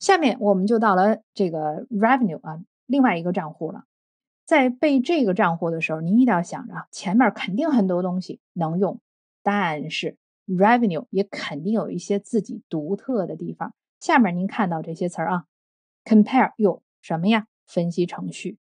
下面我们就到了这个 revenue 啊，另外一个账户了。在背这个账户的时候，您一定要想着前面肯定很多东西能用，但是 revenue 也肯定有一些自己独特的地方。下面您看到这些词儿啊，compare 又什么呀？分析程序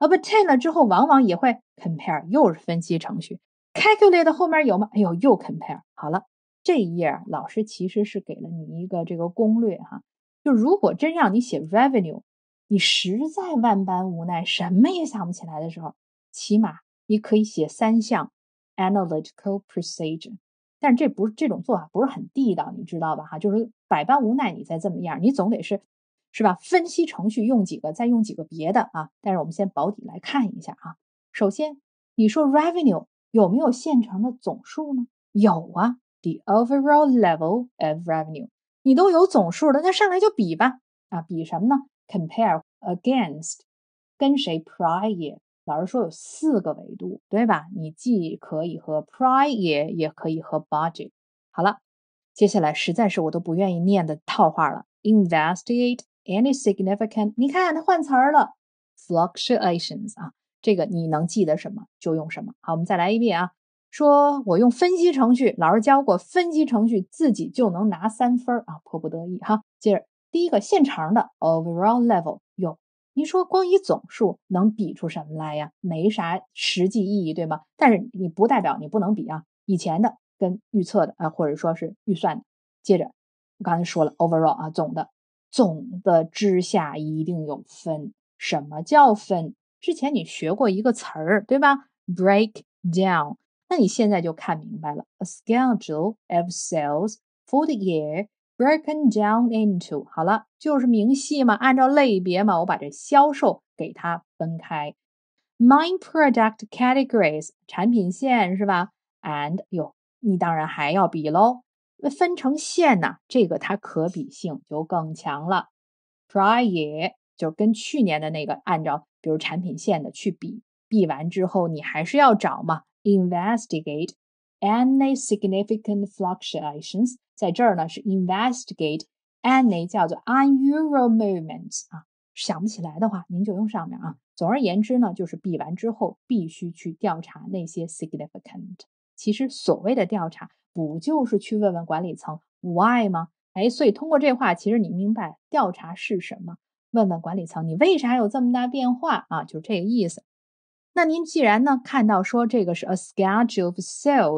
obtain 了之后，往往也会 compare，又是分析程序。calculate 后面有吗？哎呦，又 compare。好了，这一页老师其实是给了你一个这个攻略哈。就如果真让你写 revenue，你实在万般无奈，什么也想不起来的时候，起码你可以写三项 analytical procedure。但是这不是这种做法不是很地道，你知道吧？哈，就是百般无奈你再这么样，你总得是，是吧？分析程序用几个，再用几个别的啊。但是我们先保底来看一下啊。首先，你说 revenue 有没有现成的总数呢？有啊，the overall level of revenue。你都有总数的，那上来就比吧，啊，比什么呢？Compare against，跟谁？Prior，老师说有四个维度，对吧？你既可以和 Prior，也可以和 Budget。好了，接下来实在是我都不愿意念的套话了。Investigate any significant，你看它换词儿了，Fluctuations 啊，这个你能记得什么就用什么。好，我们再来一遍啊。说我用分析程序，老师教过分析程序，自己就能拿三分儿啊！迫不得已哈。接着第一个现成的 overall level 有，你说光以总数能比出什么来呀？没啥实际意义，对吗？但是你不代表你不能比啊，以前的跟预测的啊，或者说是预算。的。接着我刚才说了 overall 啊，总的总的之下一定有分。什么叫分？之前你学过一个词儿，对吧？break down。那你现在就看明白了，a schedule of sales for the year broken down into，好了，就是明细嘛，按照类别嘛，我把这销售给它分开 m i n e product categories 产品线是吧？And 哟，你当然还要比喽，那分成线呢，这个它可比性就更强了。p r y a r 就跟去年的那个按照比如产品线的去比，比完之后你还是要找嘛。Investigate any significant fluctuations，在这儿呢是 investigate any 叫做 unusual movements 啊，想不起来的话您就用上面啊。总而言之呢，就是比完之后必须去调查那些 significant。其实所谓的调查，不就是去问问管理层 why 吗？哎，所以通过这话，其实你明白调查是什么？问问管理层你为啥有这么大变化啊？就是这个意思。那您既然呢看到说这个是 a s h e t c h of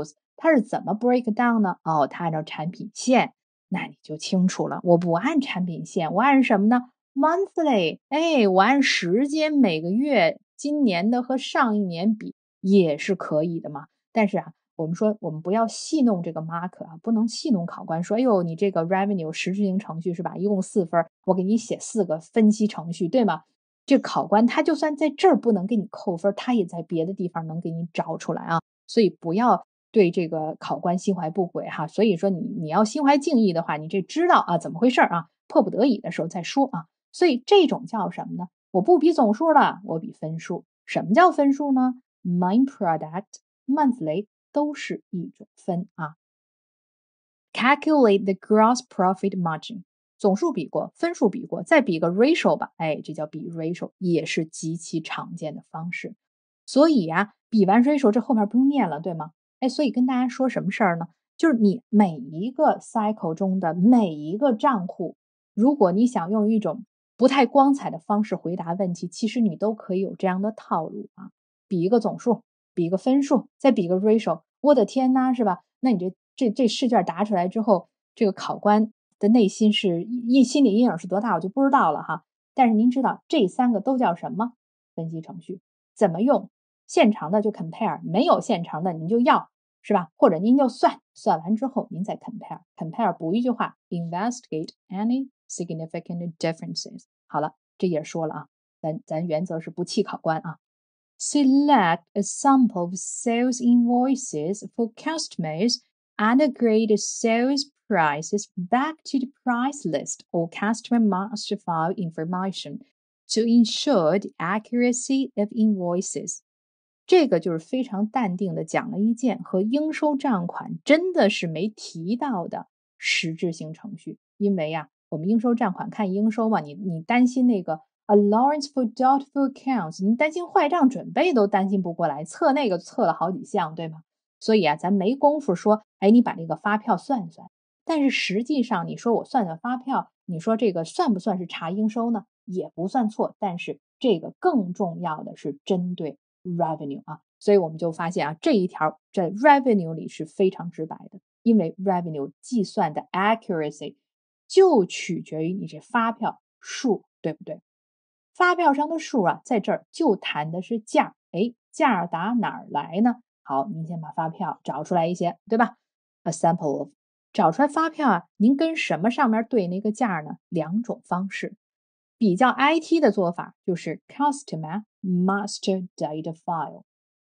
sales，它是怎么 break down 呢？哦，它按照产品线，那你就清楚了。我不按产品线，我按什么呢？monthly，哎，我按时间，每个月，今年的和上一年比也是可以的嘛。但是啊，我们说我们不要戏弄这个 mark 啊，不能戏弄考官，说哎呦你这个 revenue 实质性程序是吧？一共四分，我给你写四个分析程序，对吗？这考官他就算在这儿不能给你扣分，他也在别的地方能给你找出来啊。所以不要对这个考官心怀不轨哈。所以说你你要心怀敬意的话，你这知道啊怎么回事啊？迫不得已的时候再说啊。所以这种叫什么呢？我不比总数了，我比分数。什么叫分数呢？Main product monthly 都是一种分啊。Calculate the gross profit margin. 总数比过，分数比过，再比个 ratio 吧，哎，这叫比 ratio，也是极其常见的方式。所以呀，比完 ratio 这后面不用念了，对吗？哎，所以跟大家说什么事儿呢？就是你每一个 cycle 中的每一个账户，如果你想用一种不太光彩的方式回答问题，其实你都可以有这样的套路啊，比一个总数，比一个分数，再比个 ratio。我的天呐，是吧？那你这这这试卷答出来之后，这个考官。的内心是一心理阴影是多大，我就不知道了哈。但是您知道这三个都叫什么？分析程序怎么用？现成的就 compare，没有现成的您就要是吧？或者您就算算完之后您再 compare，compare 补一句话：investigate any significant differences。好了，这也说了啊，咱咱原则是不弃考官啊。Select a sample of sales invoices for customers. integrate a sales prices back to the price list or customer master file information to ensure the accuracy of invoices。这个就是非常淡定的讲了一件和应收账款真的是没提到的实质性程序，因为呀、啊，我们应收账款看应收嘛，你你担心那个 allowance for doubtful accounts，你担心坏账准备都担心不过来，测那个测了好几项，对吗？所以啊，咱没工夫说，哎，你把那个发票算算。但是实际上，你说我算算发票，你说这个算不算是查应收呢？也不算错。但是这个更重要的是针对 revenue 啊。所以我们就发现啊，这一条在 revenue 里是非常直白的，因为 revenue 计算的 accuracy 就取决于你这发票数，对不对？发票上的数啊，在这儿就谈的是价，哎，价打哪儿来呢？好，您先把发票找出来一些，对吧？A sample of 找出来发票啊，您跟什么上面对那个价呢？两种方式，比较 IT 的做法就是 customer master data file，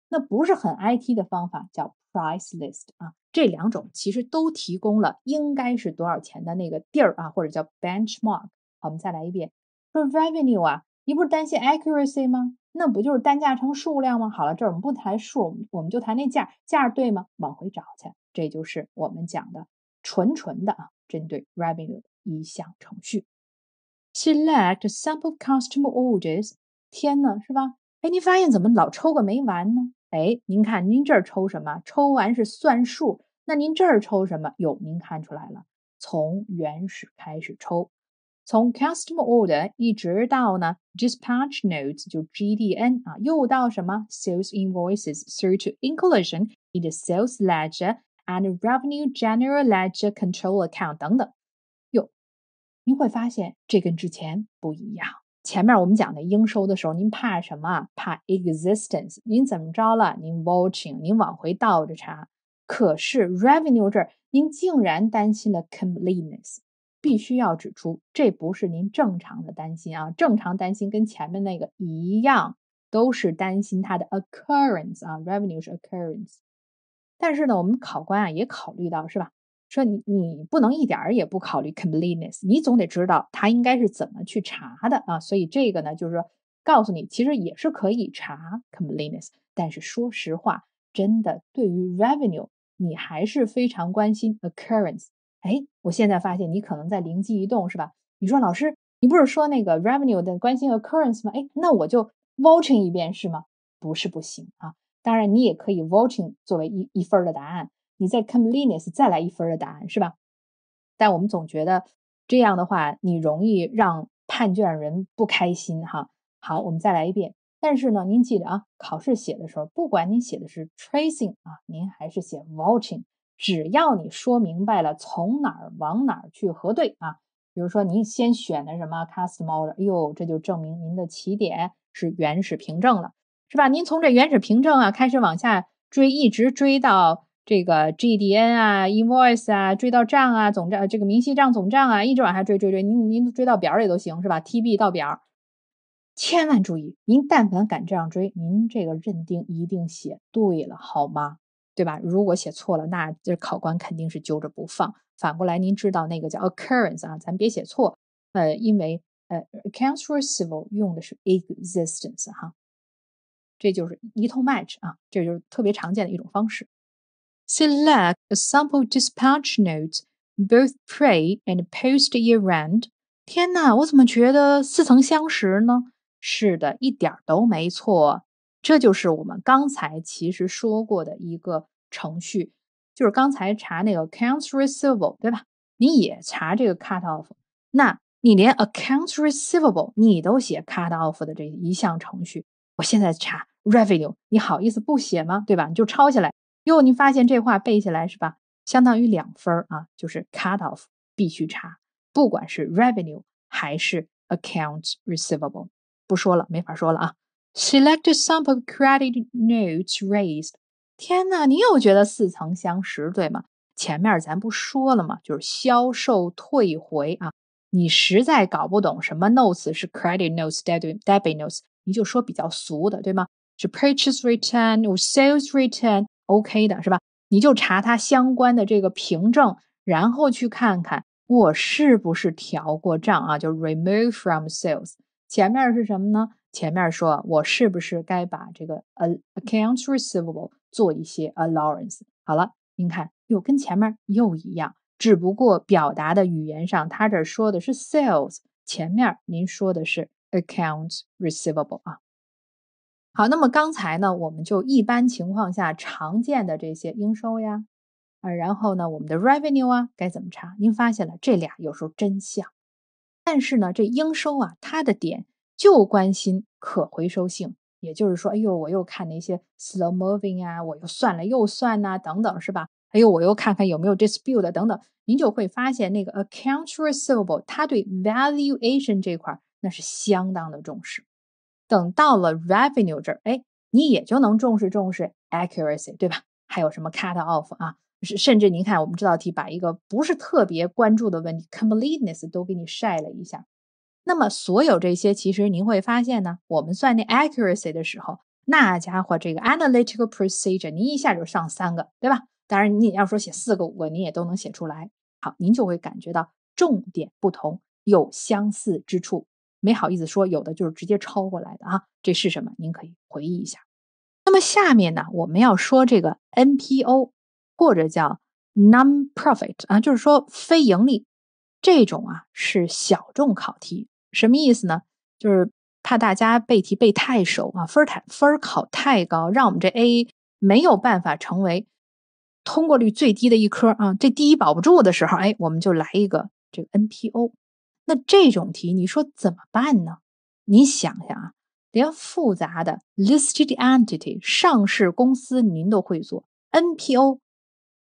那不是很 IT 的方法叫 price list 啊。这两种其实都提供了应该是多少钱的那个地儿啊，或者叫 benchmark。好，我们再来一遍，revenue 啊，你不是担心 accuracy 吗？那不就是单价乘数量吗？好了，这儿我们不谈数，我们就谈那价，价对吗？往回找去，这就是我们讲的纯纯的啊，针对 revenue 一项程序。Select sample customer orders，天呐，是吧？哎，您发现怎么老抽个没完呢？哎，您看您这儿抽什么？抽完是算数，那您这儿抽什么？有，您看出来了，从原始开始抽。从 customer order 一直到呢 dispatch notes 就 GDN 啊，又到什么 sales invoices through to inclusion in the sales ledger and revenue general ledger control account 等等。哟，您会发现这跟之前不一样。前面我们讲的应收的时候，您怕什么？怕 existence，您怎么着了？您 watching，您往回倒着查。可是 revenue 这儿，您竟然担心了 completeness。必须要指出，这不是您正常的担心啊。正常担心跟前面那个一样，都是担心它的 occurrence 啊，revenue 是 occurrence。但是呢，我们考官啊也考虑到是吧？说你你不能一点儿也不考虑 completeness，你总得知道它应该是怎么去查的啊。所以这个呢，就是说告诉你，其实也是可以查 completeness。但是说实话，真的对于 revenue，你还是非常关心 occurrence。哎，我现在发现你可能在灵机一动是吧？你说老师，你不是说那个 revenue 的关心 occurrence 吗？哎，那我就 v o t i n g 一遍是吗？不是不行啊，当然你也可以 v o t i n g 作为一一分的答案，你在 completeness 再来一分的答案是吧？但我们总觉得这样的话你容易让判卷人不开心哈。好，我们再来一遍。但是呢，您记得啊，考试写的时候，不管你写的是 tracing 啊，您还是写 v o t i n g 只要你说明白了从哪儿往哪儿去核对啊，比如说您先选的什么 custom order，哎呦，这就证明您的起点是原始凭证了，是吧？您从这原始凭证啊开始往下追，一直追到这个 G D N 啊，invoice 啊，追到账啊，总账这个明细账总账啊，一直往下追追追，您您追到表儿也都行，是吧？T B 到表儿，千万注意，您但凡敢这样追，您这个认定一定写对了，好吗？对吧？如果写错了，那这考官肯定是揪着不放。反过来，您知道那个叫 occurrence 啊，咱别写错。呃，因为呃，a c c o u n t s for c e v a b l e 用的是 existence 哈，这就是一通 e match 啊，这就是特别常见的一种方式。Select a sample dispatch note, both pre and post year end。天哪，我怎么觉得似曾相识呢？是的，一点都没错。这就是我们刚才其实说过的一个程序，就是刚才查那个 accounts receivable，对吧？你也查这个 cut off，那你连 accounts receivable 你都写 cut off 的这一项程序，我现在查 revenue，你好意思不写吗？对吧？你就抄下来。哟，你发现这话背下来是吧？相当于两分啊，就是 cut off 必须查，不管是 revenue 还是 accounts receivable，不说了，没法说了啊。s e l e c t e sum of credit notes raised。天哪，你又觉得似曾相识，对吗？前面咱不说了吗？就是销售退回啊。你实在搞不懂什么 notes 是 credit notes、debit debit notes，你就说比较俗的，对吗？是 purchase return or sales return，OK 的是吧？你就查它相关的这个凭证，然后去看看我是不是调过账啊？就 remove from sales。前面是什么呢？前面说，我是不是该把这个 Accounts Receivable 做一些 Allowance？好了，您看，又跟前面又一样，只不过表达的语言上，他这说的是 Sales，前面您说的是 Accounts Receivable 啊。好，那么刚才呢，我们就一般情况下常见的这些应收呀，啊，然后呢，我们的 Revenue 啊，该怎么查？您发现了，这俩有时候真像，但是呢，这应收啊，它的点。就关心可回收性，也就是说，哎呦，我又看那些 slow moving 啊，我又算了又算呐，等等，是吧？哎呦，我又看看有没有 dispute 等等，您就会发现那个 account receivable，它对 valuation 这块那是相当的重视。等到了 revenue 这儿，哎，你也就能重视重视 accuracy，对吧？还有什么 cut off 啊？是甚至您看，我们这道题把一个不是特别关注的问题 completeness 都给你晒了一下。那么，所有这些其实您会发现呢，我们算那 accuracy 的时候，那家伙这个 analytical procedure，您一下就上三个，对吧？当然，你要说写四个、五个，您也都能写出来。好，您就会感觉到重点不同，有相似之处。没好意思说有的就是直接抄过来的啊，这是什么？您可以回忆一下。那么下面呢，我们要说这个 NPO，或者叫 non-profit，啊，就是说非盈利这种啊，是小众考题。什么意思呢？就是怕大家背题背太熟啊，分儿太分儿考太高，让我们这 A 没有办法成为通过率最低的一科啊。这第一保不住的时候，哎，我们就来一个这个 NPO。那这种题你说怎么办呢？你想想啊，连复杂的 listed entity 上市公司您都会做，NPO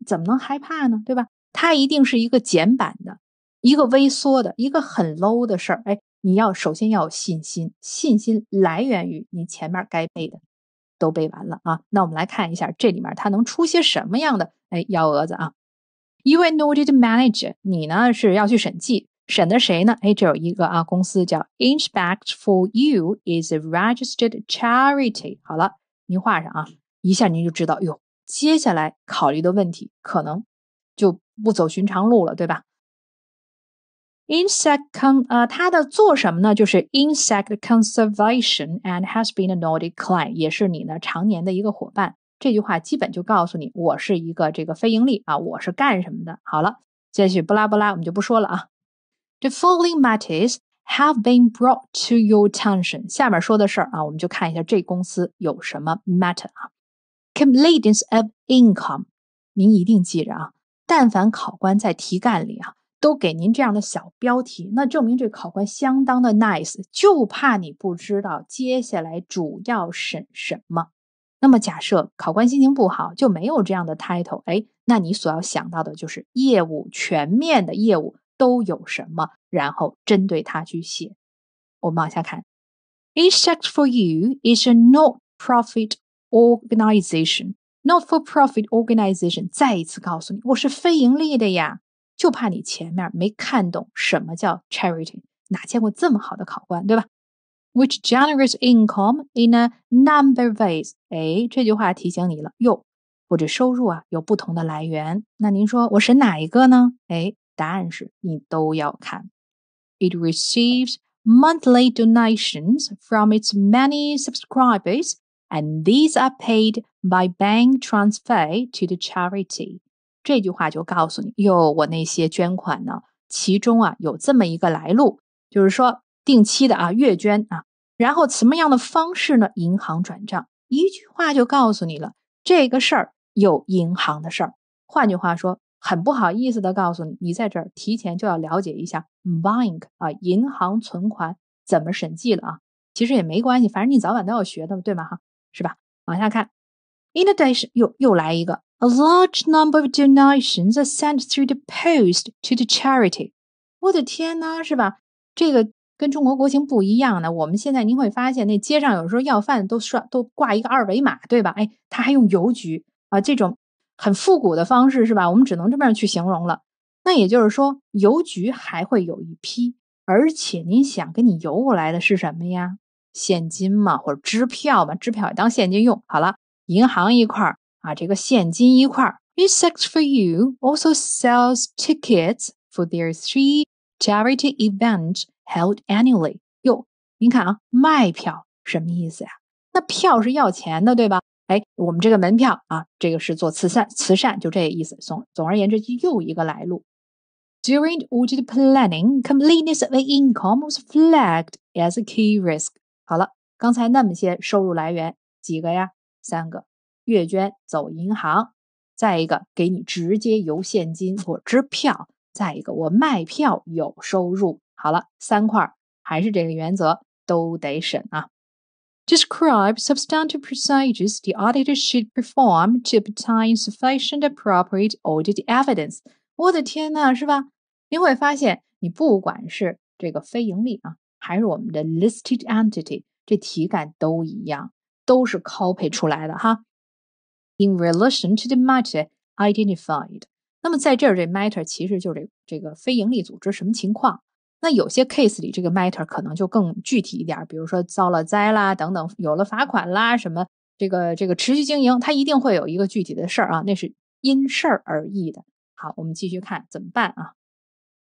怎么能害怕呢？对吧？它一定是一个简版的。一个微缩的，一个很 low 的事儿，哎，你要首先要有信心，信心来源于你前面该背的都背完了啊。那我们来看一下，这里面它能出些什么样的哎幺蛾子啊？You're noted manager，你呢是要去审计，审的谁呢？哎，这有一个啊公司叫 Inspect for you is a registered charity。好了，您画上啊，一下您就知道哟。接下来考虑的问题可能就不走寻常路了，对吧？Insect con 呃，它的做什么呢？就是 insect conservation and has been a n o u g h t y client，也是你呢常年的一个伙伴。这句话基本就告诉你，我是一个这个非盈利啊，我是干什么的。好了，接续布拉布拉，我们就不说了啊。The following matters have been brought to your attention。下面说的事儿啊，我们就看一下这公司有什么 matter 啊。c o m p l a i n a s of income，您一定记着啊，但凡考官在题干里啊。都给您这样的小标题，那证明这考官相当的 nice，就怕你不知道接下来主要审什么。那么假设考官心情不好就没有这样的 title，哎，那你所要想到的就是业务全面的业务都有什么，然后针对它去写。我们往下看，Insect for You is a n o t p r o f i t organization. Not-for-profit organization，再一次告诉你，我是非盈利的呀。就怕你前面没看懂什么叫 charity，哪见过这么好的考官，对吧？Which generates income in a number of ways。哎，这句话提醒你了，哟，我这收入啊有不同的来源，那您说我审哪一个呢？哎，答案是你都要看。It receives monthly donations from its many subscribers, and these are paid by bank transfer to the charity. 这句话就告诉你哟，我那些捐款呢，其中啊有这么一个来路，就是说定期的啊月捐啊，然后什么样的方式呢？银行转账，一句话就告诉你了，这个事儿有银行的事儿。换句话说，很不好意思的告诉你，你在这儿提前就要了解一下 bank 啊，银行存款怎么审计了啊？其实也没关系，反正你早晚都要学的，对吗？哈，是吧？往下看，in addition 又又来一个。A large number of donations are sent through the post to the charity。我的天呐，是吧？这个跟中国国情不一样的。我们现在您会发现，那街上有时候要饭都刷都挂一个二维码，对吧？哎，他还用邮局啊，这种很复古的方式，是吧？我们只能这么样去形容了。那也就是说，邮局还会有一批，而且您想给你邮过来的是什么呀？现金嘛，或者支票嘛，支票也当现金用。好了，银行一块儿。啊，这个现金一块。r u s e x for you also sells tickets for their three charity events held annually。哟，您看啊，卖票什么意思呀？那票是要钱的，对吧？哎，我们这个门票啊，这个是做慈善，慈善就这意思。总总而言之，又一个来路。During budget planning, completeness of income was flagged as a key risk。好了，刚才那么些收入来源，几个呀？三个。月捐走银行，再一个给你直接邮现金或支票，再一个我卖票有收入。好了，三块还是这个原则都得审啊。Describe substantive procedures the auditor should perform to obtain sufficient appropriate audit evidence。我的天呐，是吧？你会发现，你不管是这个非盈利啊，还是我们的 listed entity，这题干都一样，都是 copy 出来的哈。In relation to the matter identified，那么在这儿这 matter 其实就是这这个非营利组织什么情况？那有些 case 里这个 matter 可能就更具体一点，比如说遭了灾啦，等等，有了罚款啦，什么这个这个持续经营，它一定会有一个具体的事儿啊，那是因事儿而异的。好，我们继续看怎么办啊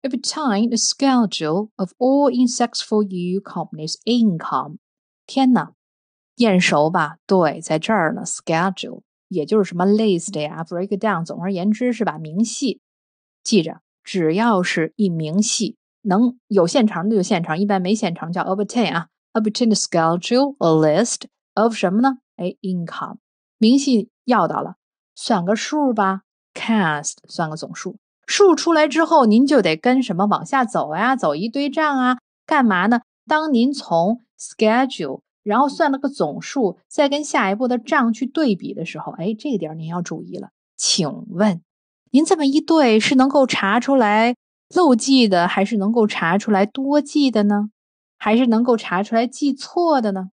？Every time the schedule of all i n s e c t s for y o U. companies income，天呐，验收吧？对，在这儿呢，schedule。也就是什么 list 呀，breakdown，总而言之是吧？明细记着，只要是一明细，能有现成的就现成，一般没现成叫 obtain 啊，obtain the schedule a list of 什么呢？哎，income 明细要到了，算个数吧，cast 算个总数，数出来之后，您就得跟什么往下走呀，走一堆账啊，干嘛呢？当您从 schedule 然后算了个总数，再跟下一步的账去对比的时候，哎，这个点您要注意了。请问您这么一对，是能够查出来漏记的，还是能够查出来多记的呢？还是能够查出来记错的呢？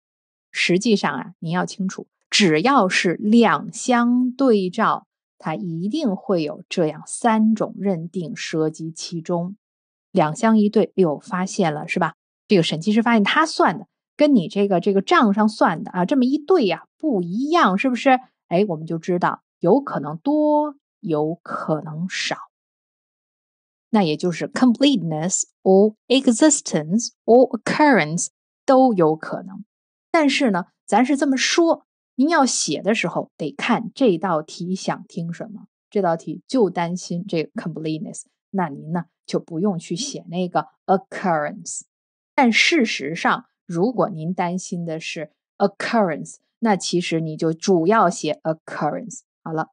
实际上啊，您要清楚，只要是两相对照，它一定会有这样三种认定涉及其中。两相一对，哎呦，发现了是吧？这个审计师发现他算的。跟你这个这个账上算的啊，这么一对呀，不一样，是不是？哎，我们就知道有可能多，有可能少。那也就是 completeness or existence or occurrence 都有可能。但是呢，咱是这么说，您要写的时候得看这道题想听什么。这道题就担心这个 completeness，那您呢就不用去写那个 occurrence。但事实上。如果您担心的是 occurrence，那其实你就主要写 occurrence。好了，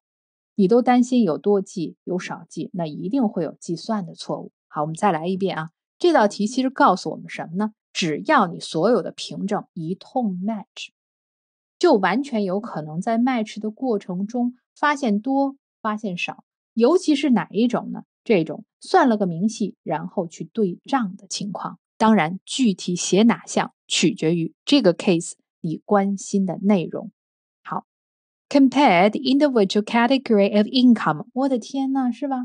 你都担心有多记有少记，那一定会有计算的错误。好，我们再来一遍啊。这道题其实告诉我们什么呢？只要你所有的凭证一通 match，就完全有可能在 match 的过程中发现多，发现少。尤其是哪一种呢？这种算了个明细，然后去对账的情况。当然，具体写哪项。取决于这个 case 你关心的内容。好，compared individual category of income，我的天呐，是吧？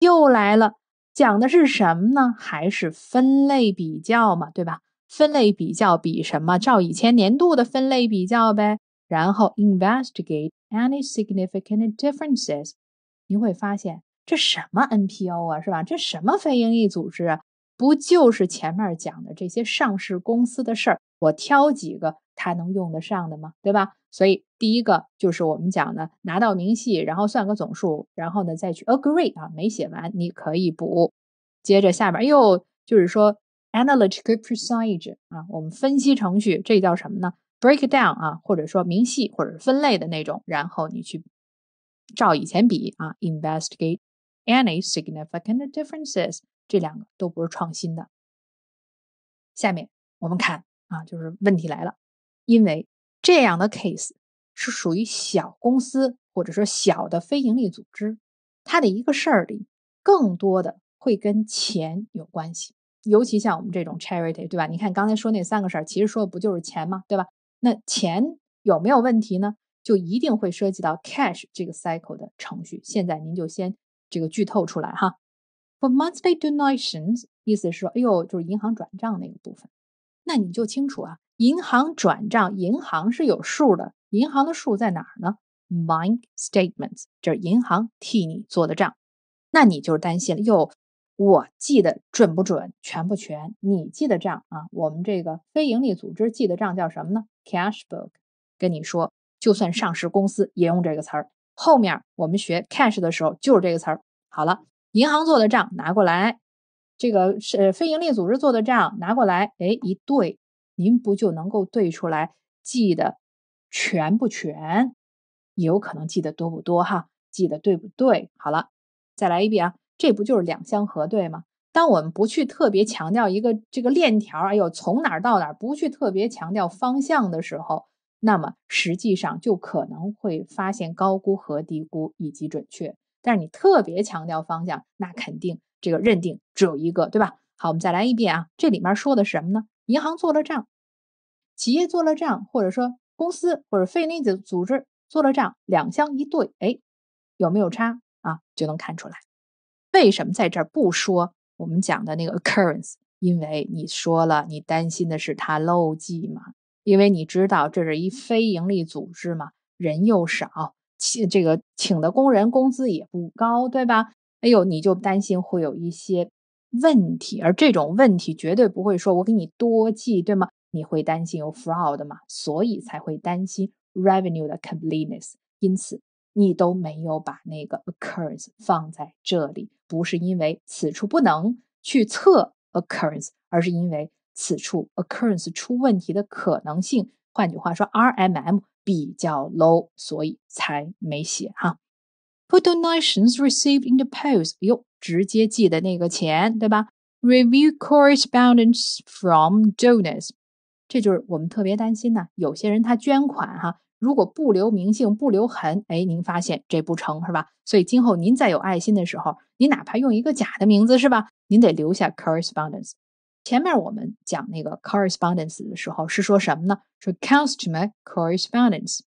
又来了，讲的是什么呢？还是分类比较嘛，对吧？分类比较比什么？照以前年度的分类比较呗。然后 investigate any significant differences，你会发现这什么 n p o 啊，是吧？这什么非营利组织？啊？不就是前面讲的这些上市公司的事儿？我挑几个他能用得上的吗？对吧？所以第一个就是我们讲的拿到明细，然后算个总数，然后呢再去 agree 啊，没写完你可以补。接着下边又就是说 analytical procedure 啊，我们分析程序，这叫什么呢？breakdown 啊，或者说明细或者是分类的那种，然后你去照以前比啊，investigate any significant differences。这两个都不是创新的。下面我们看啊，就是问题来了，因为这样的 case 是属于小公司或者说小的非盈利组织，它的一个事儿里更多的会跟钱有关系，尤其像我们这种 charity，对吧？你看刚才说那三个事儿，其实说的不就是钱吗？对吧？那钱有没有问题呢？就一定会涉及到 cash 这个 cycle 的程序。现在您就先这个剧透出来哈。Monthly donations 意思是说，哎呦，就是银行转账那个部分。那你就清楚啊，银行转账，银行是有数的。银行的数在哪儿呢？Bank statements，这是银行替你做的账。那你就是担心了，哟，我记得准不准、全不全？你记的账啊，我们这个非盈利组织记的账叫什么呢？Cash book。跟你说，就算上市公司也用这个词儿。后面我们学 cash 的时候就是这个词儿。好了。银行做的账拿过来，这个是非盈利组织做的账拿过来，哎，一对，您不就能够对出来记的全不全，也有可能记得多不多哈，记得对不对？好了，再来一遍啊，这不就是两相核对吗？当我们不去特别强调一个这个链条，哎呦，从哪儿到哪儿，不去特别强调方向的时候，那么实际上就可能会发现高估和低估以及准确。但是你特别强调方向，那肯定这个认定只有一个，对吧？好，我们再来一遍啊。这里面说的是什么呢？银行做了账，企业做了账，或者说公司或者非营利组织做了账，两相一对，哎，有没有差啊？就能看出来。为什么在这儿不说我们讲的那个 occurrence？因为你说了，你担心的是它漏记嘛？因为你知道这是一非盈利组织嘛，人又少。请这个请的工人工资也不高，对吧？哎呦，你就担心会有一些问题，而这种问题绝对不会说我给你多记，对吗？你会担心有 fraud 嘛，所以才会担心 revenue 的 completeness。因此，你都没有把那个 occurrence 放在这里，不是因为此处不能去测 occurrence，而是因为此处 occurrence 出问题的可能性，换句话说，RMM。比较 low，所以才没写哈。Donations received in the post，哟，直接寄的那个钱，对吧？Review correspondence from donors，这就是我们特别担心呢。有些人他捐款哈，如果不留名姓不留痕，哎，您发现这不成是吧？所以今后您再有爱心的时候，您哪怕用一个假的名字是吧？您得留下 correspondence。前面我们讲那个 correspondence 的时候是说什么呢？说 c u s to my correspondence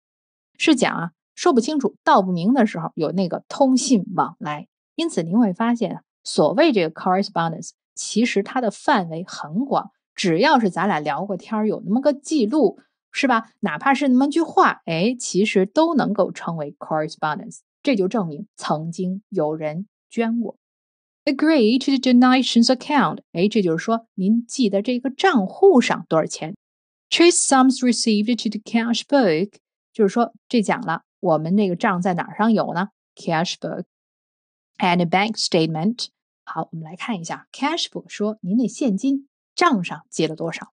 是讲啊，说不清楚道不明的时候有那个通信往来。因此您会发现，所谓这个 correspondence，其实它的范围很广，只要是咱俩聊过天儿有那么个记录，是吧？哪怕是那么句话，哎，其实都能够称为 correspondence。这就证明曾经有人捐过。Agree to the donations account，哎，这就是说您记得这个账户上多少钱？Trace sums received to the cash book，就是说这讲了我们那个账在哪儿上有呢？Cash book and bank statement。好，我们来看一下 cash book，说您的现金账上记了多少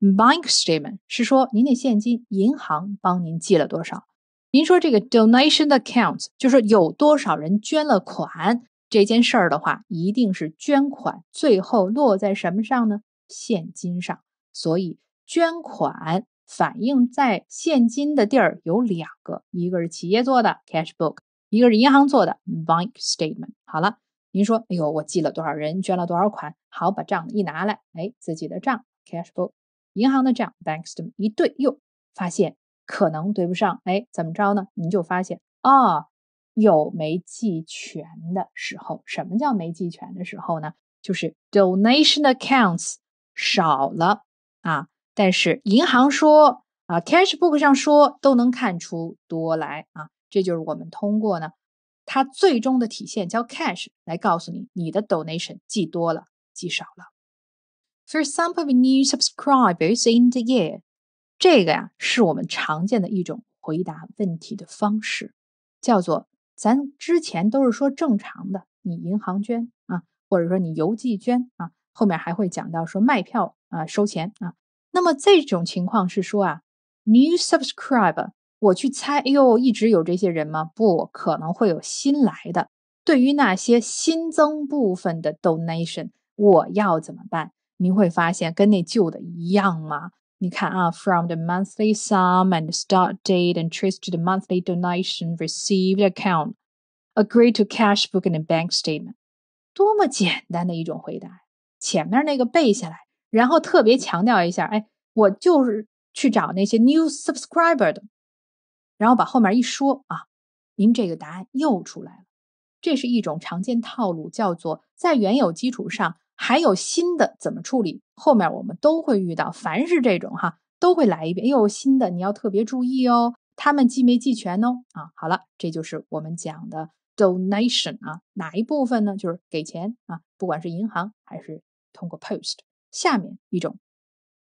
？Bank statement 是说您的现金银行帮您记了多少？您说这个 donation account 就是有多少人捐了款？这件事儿的话，一定是捐款，最后落在什么上呢？现金上。所以，捐款反映在现金的地儿有两个，一个是企业做的 cash book，一个是银行做的 bank statement。好了，您说，哎呦，我记了多少人捐了多少款？好，把账一拿来，哎，自己的账 cash book，银行的账 bank statement 一对，哟，发现可能对不上。哎，怎么着呢？您就发现啊。有没记全的时候？什么叫没记全的时候呢？就是 donation accounts 少了啊，但是银行说啊，cash book 上说都能看出多来啊。这就是我们通过呢，它最终的体现叫 cash 来告诉你你的 donation 记多了，记少了。For some of new subscribers in the year，这个呀是我们常见的一种回答问题的方式，叫做。咱之前都是说正常的，你银行捐啊，或者说你邮寄捐啊，后面还会讲到说卖票啊收钱啊。那么这种情况是说啊，new subscribe，我去猜，哎呦，一直有这些人吗？不可能会有新来的。对于那些新增部分的 donation，我要怎么办？您会发现跟那旧的一样吗？你看啊，from the monthly sum and start date and trace to the monthly donation received account, agree to cash book and bank statement。多么简单的一种回答，前面那个背下来，然后特别强调一下，哎，我就是去找那些 new subscriber 的，然后把后面一说啊，您这个答案又出来了。这是一种常见套路，叫做在原有基础上。还有新的怎么处理？后面我们都会遇到，凡是这种哈，都会来一遍。哎呦，新的你要特别注意哦，他们记没记全哦？啊，好了，这就是我们讲的 donation 啊，哪一部分呢？就是给钱啊，不管是银行还是通过 post。下面一种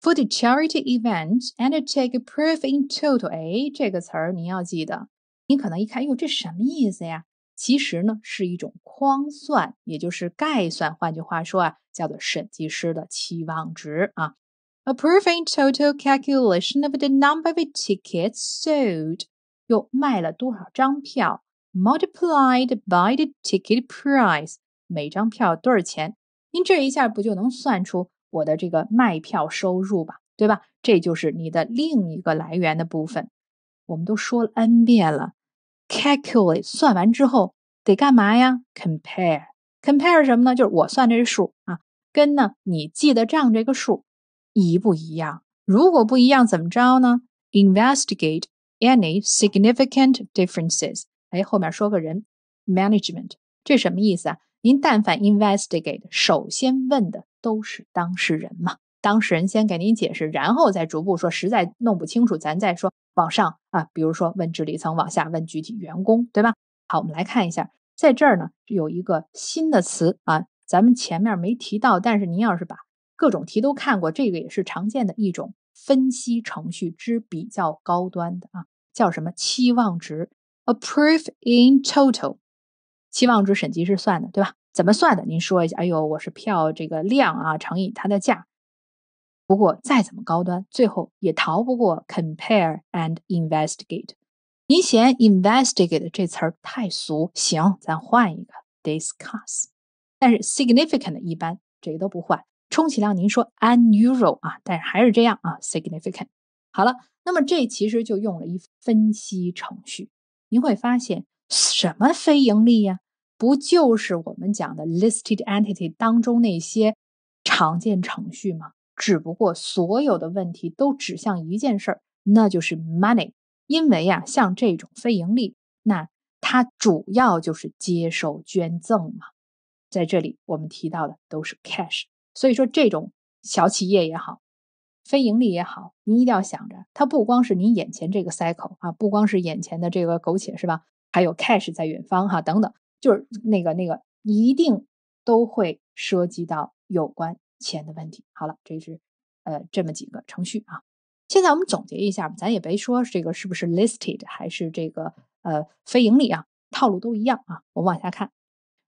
，for the charity event a n d t a k e proof in total，哎，这个词儿你要记得。你可能一看，哟，呦，这什么意思呀？其实呢，是一种框算，也就是概算。换句话说啊，叫做审计师的期望值啊。A perfect total calculation of the number of tickets sold，又卖了多少张票，multiplied by the ticket price，每张票多少钱？您这一下不就能算出我的这个卖票收入吧？对吧？这就是你的另一个来源的部分。我们都说了 n 遍了。Calculate 算完之后得干嘛呀？Compare，Compare 什么呢？就是我算这数啊，跟呢你记的账这个数一不一样？如果不一样，怎么着呢？Investigate any significant differences。哎，后面说个人 management，这什么意思啊？您但凡 investigate，首先问的都是当事人嘛。当事人先给您解释，然后再逐步说，实在弄不清楚，咱再说往上啊，比如说问治理层，往下问具体员工，对吧？好，我们来看一下，在这儿呢有一个新的词啊，咱们前面没提到，但是您要是把各种题都看过，这个也是常见的一种分析程序之比较高端的啊，叫什么期望值？Approve in total，期望值审计是算的，对吧？怎么算的？您说一下。哎呦，我是票这个量啊乘以它的价。不过再怎么高端，最后也逃不过 compare and investigate。您嫌 investigate 这词儿太俗，行，咱换一个 discuss。但是 significant 一般这都不换，充其量您说 unusual 啊，但是还是这样啊，significant。好了，那么这其实就用了一分析程序。您会发现什么非盈利呀？不就是我们讲的 listed entity 当中那些常见程序吗？只不过，所有的问题都指向一件事儿，那就是 money。因为呀，像这种非盈利，那它主要就是接受捐赠嘛。在这里，我们提到的都是 cash。所以说，这种小企业也好，非盈利也好，您一定要想着，它不光是您眼前这个 cycle 啊，不光是眼前的这个苟且，是吧？还有 cash 在远方哈，等等，就是那个那个，一定都会涉及到有关。钱的问题好了，这是呃这么几个程序啊。现在我们总结一下吧，咱也别说这个是不是 listed 还是这个呃非盈利啊，套路都一样啊。我们往下看，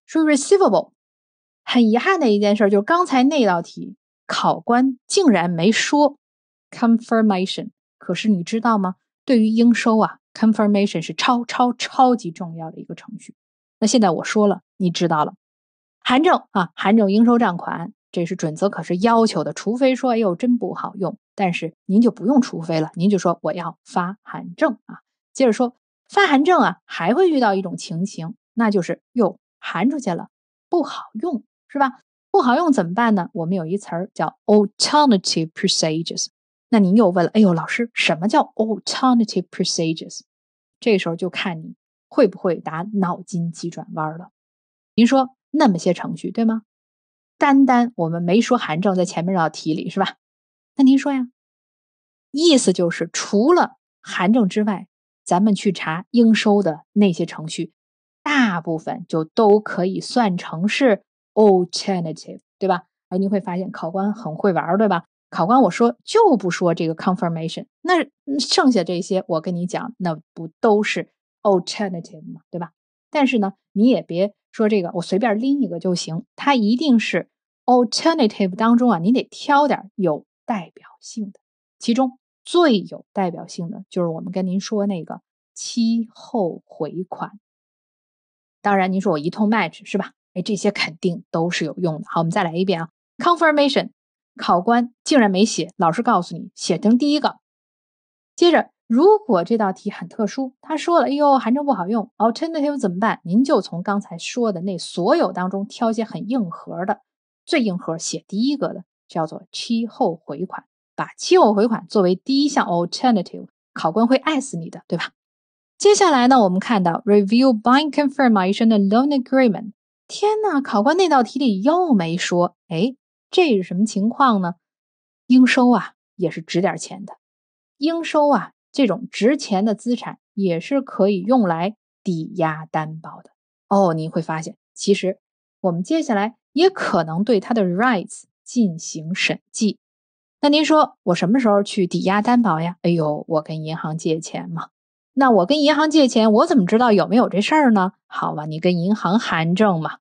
说 receivable。很遗憾的一件事就是，刚才那道题考官竟然没说 confirmation。可是你知道吗？对于应收啊，confirmation 是超超超级重要的一个程序。那现在我说了，你知道了，函证啊，函证应收账款。这是准则，可是要求的。除非说，哎呦，真不好用，但是您就不用“除非”了，您就说我要发函证啊。接着说发函证啊，还会遇到一种情形，那就是哟，函出去了不好用，是吧？不好用怎么办呢？我们有一词儿叫 alternative procedures。那您又问了，哎呦，老师，什么叫 alternative procedures？这时候就看你会不会答脑筋急转弯了。您说那么些程序，对吗？单单我们没说函证在前面这道题里是吧？那您说呀，意思就是除了函证之外，咱们去查应收的那些程序，大部分就都可以算成是 alternative，对吧？哎，你会发现考官很会玩，对吧？考官我说就不说这个 confirmation，那剩下这些我跟你讲，那不都是 alternative 吗？对吧？但是呢，你也别。说这个我随便拎一个就行，它一定是 alternative 当中啊，您得挑点有代表性的。其中最有代表性的就是我们跟您说那个期后回款。当然，您说我一通 match 是吧？哎，这些肯定都是有用的。好，我们再来一遍啊，confirmation，考官竟然没写，老师告诉你写成第一个，接着。如果这道题很特殊，他说了：“哎呦，函证不好用，alternative 怎么办？”您就从刚才说的那所有当中挑一些很硬核的，最硬核写第一个的，叫做期后回款，把期后回款作为第一项 alternative，考官会爱死你的，对吧？接下来呢，我们看到 review by confirm a 啊，医 n 的 loan agreement，天呐，考官那道题里又没说，哎，这是什么情况呢？应收啊，也是值点钱的，应收啊。这种值钱的资产也是可以用来抵押担保的哦。你会发现，其实我们接下来也可能对他的 rights 进行审计。那您说我什么时候去抵押担保呀？哎呦，我跟银行借钱嘛。那我跟银行借钱，我怎么知道有没有这事儿呢？好吧，你跟银行函证嘛。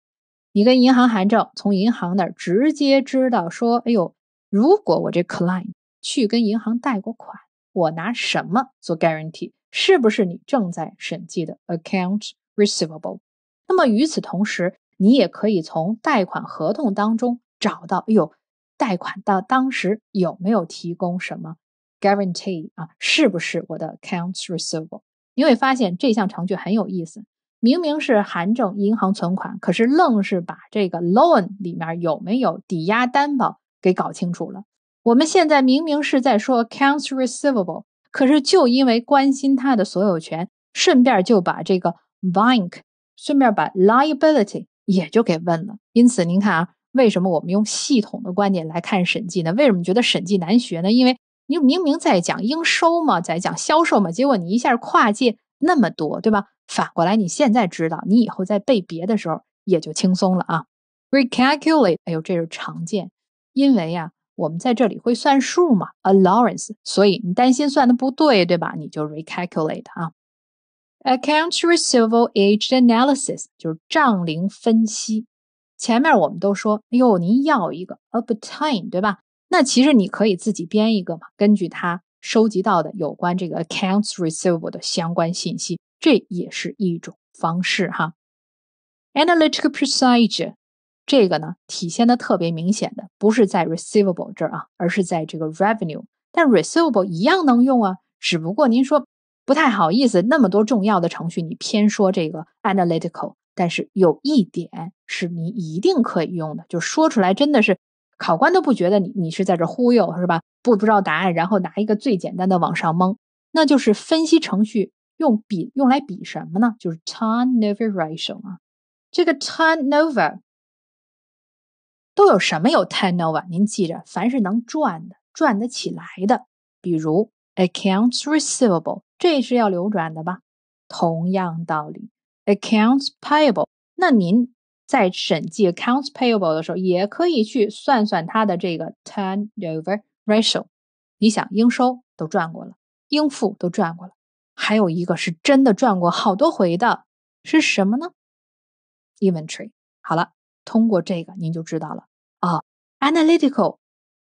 你跟银行函证，从银行那儿直接知道说，哎呦，如果我这 client 去跟银行贷过款。我拿什么做 guarantee？是不是你正在审计的 accounts receivable？那么与此同时，你也可以从贷款合同当中找到，哎呦，贷款到当时有没有提供什么 guarantee 啊？是不是我的 accounts receivable？你会发现这项程序很有意思，明明是含证银行存款，可是愣是把这个 loan 里面有没有抵押担保给搞清楚了。我们现在明明是在说 accounts receivable，可是就因为关心它的所有权，顺便就把这个 bank，顺便把 liability 也就给问了。因此您看啊，为什么我们用系统的观点来看审计呢？为什么觉得审计难学呢？因为你明明在讲应收嘛，在讲销售嘛，结果你一下跨界那么多，对吧？反过来你现在知道，你以后在背别的时候也就轻松了啊。Recalculate，哎呦，这是常见，因为呀。我们在这里会算数嘛？Allowance，所以你担心算的不对，对吧？你就 recalculate 啊。Accounts receivable aged analysis 就是账龄分析。前面我们都说，哎呦，您要一个 obtain，对吧？那其实你可以自己编一个嘛，根据它收集到的有关这个 accounts receivable 的相关信息，这也是一种方式哈。Analytical procedure。这个呢，体现的特别明显的，不是在 receivable 这儿啊，而是在这个 revenue。但 receivable 一样能用啊，只不过您说不太好意思，那么多重要的程序，你偏说这个 analytical。但是有一点是你一定可以用的，就说出来真的是考官都不觉得你你是在这忽悠是吧？不不知道答案，然后拿一个最简单的往上蒙，那就是分析程序用比用来比什么呢？就是 turnover ratio 啊，这个 turnover。都有什么有 turnover？您记着，凡是能赚的、赚得起来的，比如 accounts receivable，这是要流转的吧？同样道理，accounts payable。那您在审计 accounts payable 的时候，也可以去算算它的这个 turnover ratio。你想，应收都赚过了，应付都赚过了，还有一个是真的赚过好多回的，是什么呢？Inventory。好了，通过这个您就知道了。啊，analytical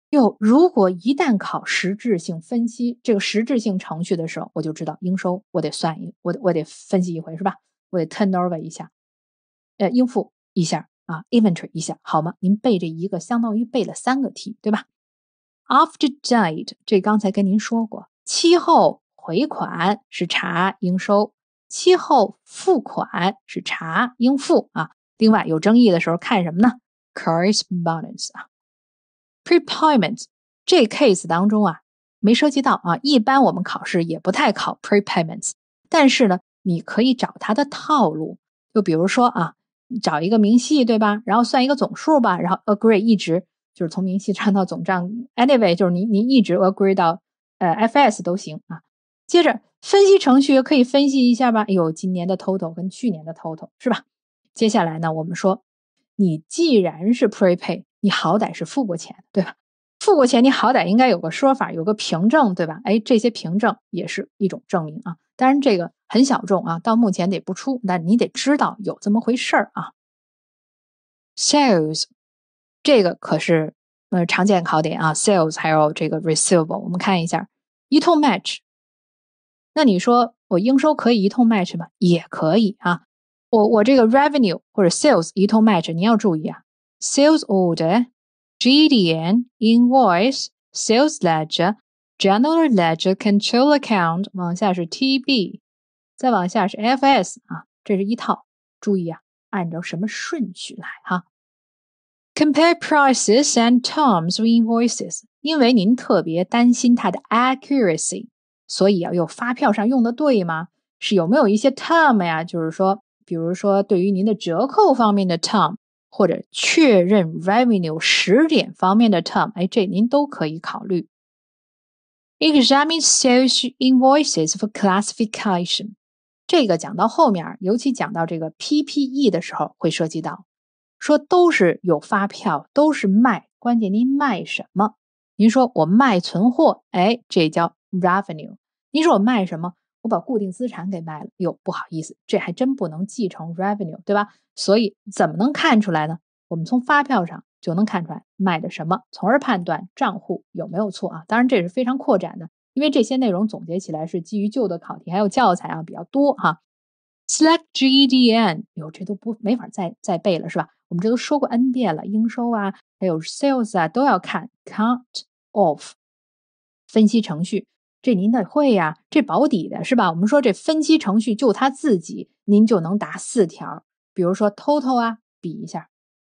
又如果一旦考实质性分析这个实质性程序的时候，我就知道应收，我得算一，我得我得分析一回，是吧？我得 turn over 一下，呃，应付一下啊，inventory 一下，好吗？您背这一个，相当于背了三个题，对吧？After date 这刚才跟您说过，期后回款是查应收，期后付款是查应付啊。另外有争议的时候看什么呢？c o r r e s p o n d e n c e 啊 p r e p a y m e n t 这 case 当中啊没涉及到啊，一般我们考试也不太考 Prepayments，但是呢，你可以找它的套路，就比如说啊，找一个明细对吧，然后算一个总数吧，然后 Agree 一直就是从明细账到总账，Anyway 就是你你一直 Agree 到呃 FS 都行啊。接着分析程序可以分析一下吧，有今年的 Total 跟去年的 Total 是吧？接下来呢，我们说。你既然是 prepay，你好歹是付过钱，对吧？付过钱，你好歹应该有个说法，有个凭证，对吧？哎，这些凭证也是一种证明啊。当然这个很小众啊，到目前得不出，但你得知道有这么回事儿啊。Sales 这个可是呃常见考点啊。Sales 还有这个 receivable，我们看一下一通 match。那你说我应收可以一通 match 吗？也可以啊。我我这个 revenue 或者 sales 一通一通卖着，你要注意啊，sales order、GDN、invoice、sales ledger、general ledger、control account，往下是 TB，再往下是 FS 啊，这是一套。注意啊，按照什么顺序来哈？Compare prices and terms with invoices，因为您特别担心它的 accuracy，所以啊，有发票上用的对吗？是有没有一些 term 呀？就是说。比如说，对于您的折扣方面的 term，或者确认 revenue 时点方面的 term，哎，这您都可以考虑。Examine sales invoices for classification。这个讲到后面，尤其讲到这个 PPE 的时候会涉及到，说都是有发票，都是卖，关键您卖什么？您说我卖存货，哎，这叫 revenue。您说我卖什么？把固定资产给卖了，哟，不好意思，这还真不能继承 revenue，对吧？所以怎么能看出来呢？我们从发票上就能看出来卖的什么，从而判断账户有没有错啊！当然，这是非常扩展的，因为这些内容总结起来是基于旧的考题还有教材啊比较多哈。Select GDN，哟，这都不没法再再背了，是吧？我们这都说过 n 遍了，应收啊，还有 sales 啊，都要看 cut off 分析程序。这您得会呀，这保底的是吧？我们说这分析程序就他自己，您就能答四条，比如说 total 啊，比一下，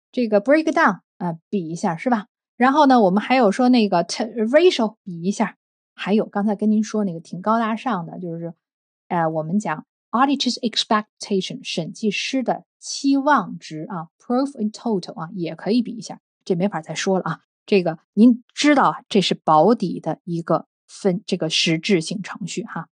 这个 breakdown 啊，比一下是吧？然后呢，我们还有说那个 ratio 比一下，还有刚才跟您说那个挺高大上的，就是呃，我们讲 auditor's expectation 审计师的期望值啊，proof in total 啊，也可以比一下，这没法再说了啊，这个您知道，这是保底的一个。分这个实质性程序，哈。